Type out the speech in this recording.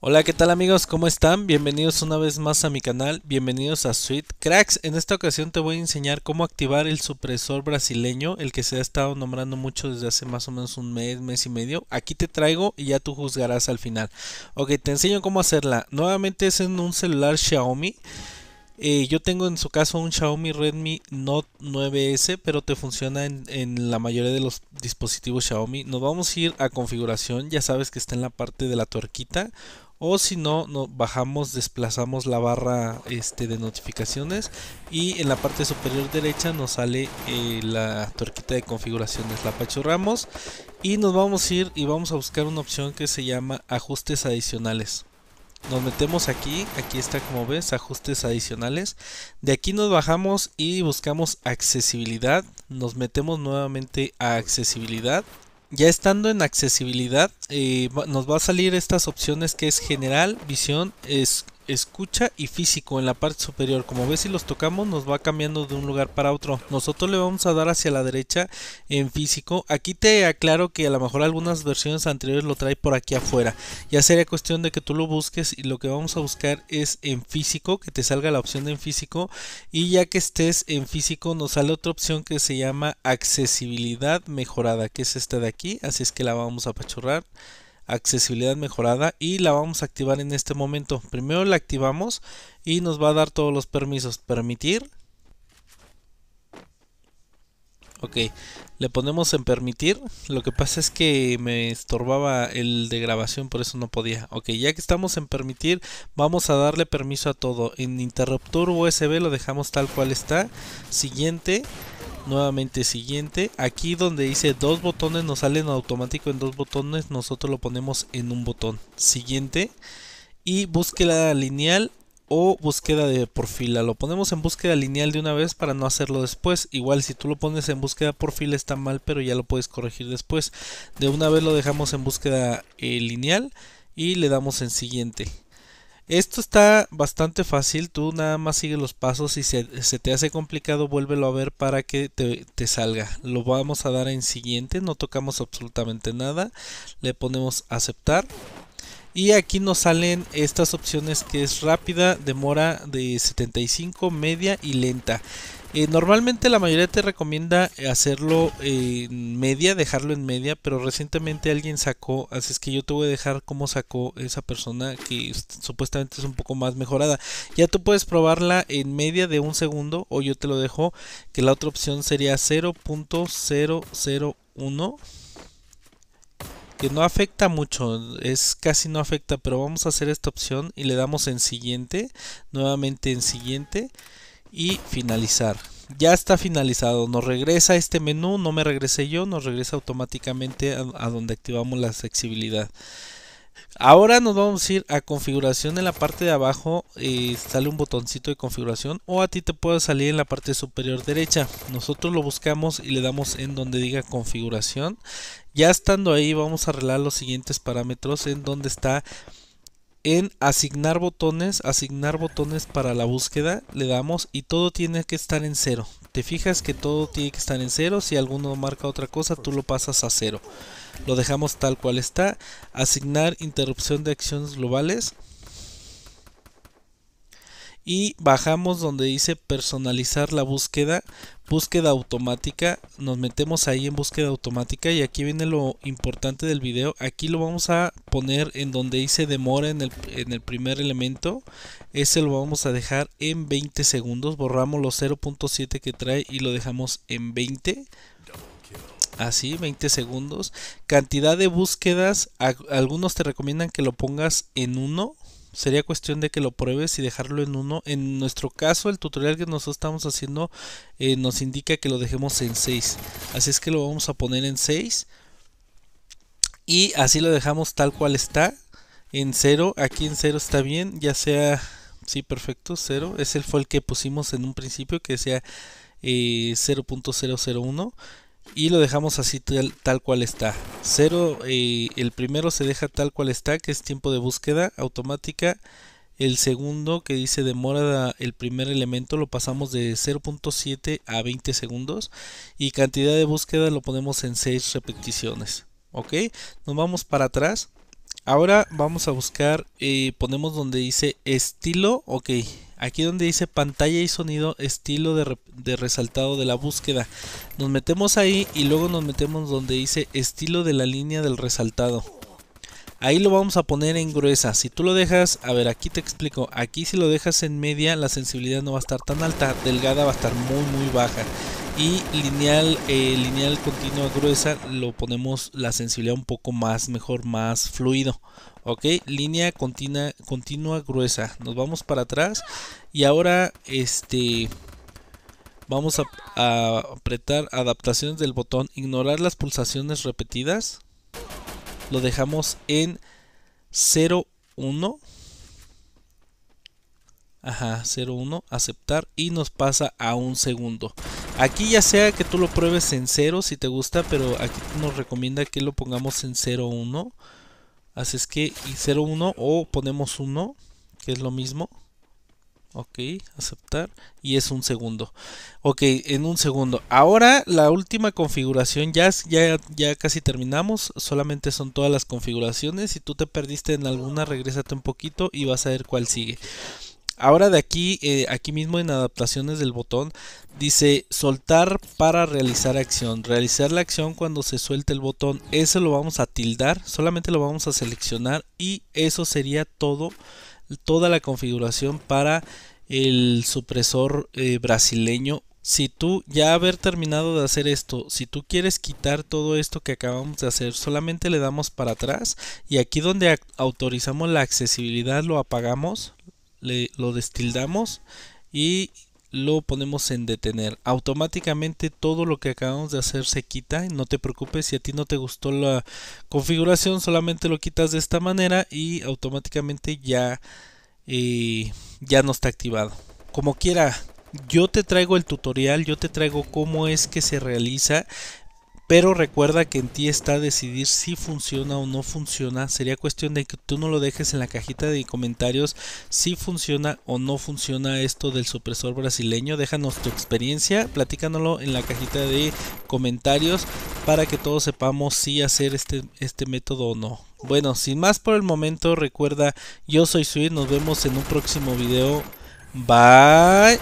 Hola, ¿qué tal amigos? ¿Cómo están? Bienvenidos una vez más a mi canal, bienvenidos a Sweet Cracks. En esta ocasión te voy a enseñar cómo activar el supresor brasileño, el que se ha estado nombrando mucho desde hace más o menos un mes, mes y medio. Aquí te traigo y ya tú juzgarás al final. Ok, te enseño cómo hacerla. Nuevamente es en un celular Xiaomi. Eh, yo tengo en su caso un Xiaomi Redmi Note 9S, pero te funciona en, la mayoría de los dispositivos Xiaomi. Nos vamos a ir a configuración, ya sabes que está en la parte de la torquita, O si no, bajamos, desplazamos la barra este, de notificaciones y en la parte superior derecha nos sale eh, la torquita de configuraciones. La apachurramos y nos vamos a ir y vamos a buscar una opción que se llama ajustes adicionales nos metemos aquí, aquí está como ves, ajustes adicionales. De aquí nos bajamos y buscamos accesibilidad, nos metemos nuevamente a accesibilidad. Ya estando en accesibilidad, eh, nos va a salir estas opciones que es general, visión, es escucha y físico en la parte superior. Como ves, si los tocamos nos va cambiando de un lugar para otro. Nosotros le vamos a dar hacia la derecha en físico. Aquí te aclaro que a lo mejor algunas versiones anteriores lo trae por aquí afuera. Ya sería cuestión de que tú lo busques y lo que vamos a buscar es en físico, que te salga la opción de en físico. Y ya que estés en físico nos sale otra opción que se llama accesibilidad mejorada, que es esta de aquí. Así es que la vamos a apachurrar accesibilidad mejorada y la vamos a activar en este momento. Primero la activamos y nos va a dar todos los permisos. Permitir. Ok, le ponemos en permitir. Lo que pasa es que me estorbaba el de grabación, por eso no podía. Ok, ya que estamos en permitir, vamos a darle permiso a todo. En interruptor USB lo dejamos tal cual está. Siguiente nuevamente siguiente. Aquí donde dice dos botones nos salen automático en dos botones, nosotros lo ponemos en un botón. Siguiente. Y búsqueda lineal o búsqueda de por fila. Lo ponemos en búsqueda lineal de una vez para no hacerlo después. Igual si tú lo pones en búsqueda por fila está mal, pero ya lo puedes corregir después. De una vez lo dejamos en búsqueda eh, lineal y le damos en siguiente. Esto está bastante fácil, tú nada más sigue los pasos y si se, te hace complicado vuélvelo a ver para que te, te, salga. Lo vamos a dar en siguiente, no tocamos absolutamente nada, le ponemos aceptar y aquí nos salen estas opciones que es rápida, demora de 75, media y lenta. Eh, normalmente la mayoría te recomienda hacerlo en media, dejarlo en media, pero recientemente alguien sacó, así es que yo te voy a dejar cómo sacó esa persona que supuestamente es un poco más mejorada. Ya tú puedes probarla en media de un segundo o yo te lo dejo que la otra opción sería 0.001 que no afecta mucho, es casi no afecta, pero vamos a hacer esta opción y le damos en siguiente, nuevamente en siguiente y finalizar. Ya está finalizado, nos regresa este menú, no me regresé yo, nos regresa automáticamente a, donde activamos la flexibilidad. Ahora nos vamos a ir a configuración en la parte de abajo y eh, sale un botoncito de configuración o a ti te puede salir en la parte superior derecha. Nosotros lo buscamos y le damos en donde diga configuración. Ya estando ahí vamos a arreglar los siguientes parámetros en donde está en asignar botones, asignar botones para la búsqueda, le damos y todo tiene que estar en cero. Te fijas que todo tiene que estar en cero, si alguno marca otra cosa tú lo pasas a cero. Lo dejamos tal cual está, asignar interrupción de acciones globales, y bajamos donde dice personalizar la búsqueda, búsqueda automática, nos metemos ahí en búsqueda automática y aquí viene lo importante del video, aquí lo vamos a poner en donde dice demora en el, primer elemento, ese lo vamos a dejar en 20 segundos, borramos los 0.7 que trae y lo dejamos en 20 así 20 segundos cantidad de búsquedas algunos te recomiendan que lo pongas en 1 sería cuestión de que lo pruebes y dejarlo en uno. En nuestro caso, el tutorial que nosotros estamos haciendo eh, nos indica que lo dejemos en 6. Así es que lo vamos a poner en 6. Y así lo dejamos tal cual está. En 0. Aquí en 0 está bien. Ya sea... Sí, perfecto. 0. Ese fue el que pusimos en un principio que sea 0.001. Eh, y lo dejamos así tal, cual está. Cero, eh, el primero se deja tal cual está, que es tiempo de búsqueda automática. El segundo que dice demora el primer elemento lo pasamos de 0.7 a 20 segundos y cantidad de búsqueda lo ponemos en 6 repeticiones. Ok, nos vamos para atrás. Ahora vamos a buscar, eh, ponemos donde dice estilo, ok, Aquí donde dice pantalla y sonido, estilo de, resaltado de la búsqueda. Nos metemos ahí y luego nos metemos donde dice estilo de la línea del resaltado. Ahí lo vamos a poner en gruesa. Si tú lo dejas, a ver, aquí te explico. Aquí si lo dejas en media, la sensibilidad no va a estar tan alta. Delgada va a estar muy, muy baja y lineal, eh, lineal continua gruesa lo ponemos la sensibilidad un poco más mejor, más fluido. Ok, línea continua, continua gruesa. Nos vamos para atrás y ahora este vamos a, a apretar adaptaciones del botón, ignorar las pulsaciones repetidas. Lo dejamos en 0, 1. Ajá, 01, aceptar y nos pasa a un segundo. Aquí ya sea que tú lo pruebes en 0 si te gusta, pero aquí nos recomienda que lo pongamos en 01. Así es que y 01 o ponemos 1, que es lo mismo. Ok, aceptar. Y es un segundo. Ok, en un segundo. Ahora la última configuración. Ya, ya, ya casi terminamos. Solamente son todas las configuraciones. Si tú te perdiste en alguna, regrésate un poquito y vas a ver cuál sigue. Ahora de aquí, eh, aquí mismo en adaptaciones del botón, dice soltar para realizar acción. Realizar la acción cuando se suelte el botón. Eso lo vamos a tildar, solamente lo vamos a seleccionar y eso sería todo, toda la configuración para el supresor eh, brasileño si tú ya haber terminado de hacer esto, si tú quieres quitar todo esto que acabamos de hacer, solamente le damos para atrás y aquí donde autorizamos la accesibilidad lo apagamos, le, lo destildamos y lo ponemos en detener. Automáticamente todo lo que acabamos de hacer se quita. No te preocupes si a ti no te gustó la configuración, solamente lo quitas de esta manera y automáticamente ya, eh, ya no está activado. Como quiera, yo te traigo el tutorial, yo te traigo cómo es que se realiza, pero recuerda que en ti está decidir si funciona o no funciona. Sería cuestión de que tú no lo dejes en la cajita de comentarios si funciona o no funciona esto del supresor brasileño. Déjanos tu experiencia, platícanoslo en la cajita de comentarios para que todos sepamos si hacer este, este método o no. Bueno, sin más por el momento, recuerda, yo soy Sui, nos vemos en un próximo video. Bye.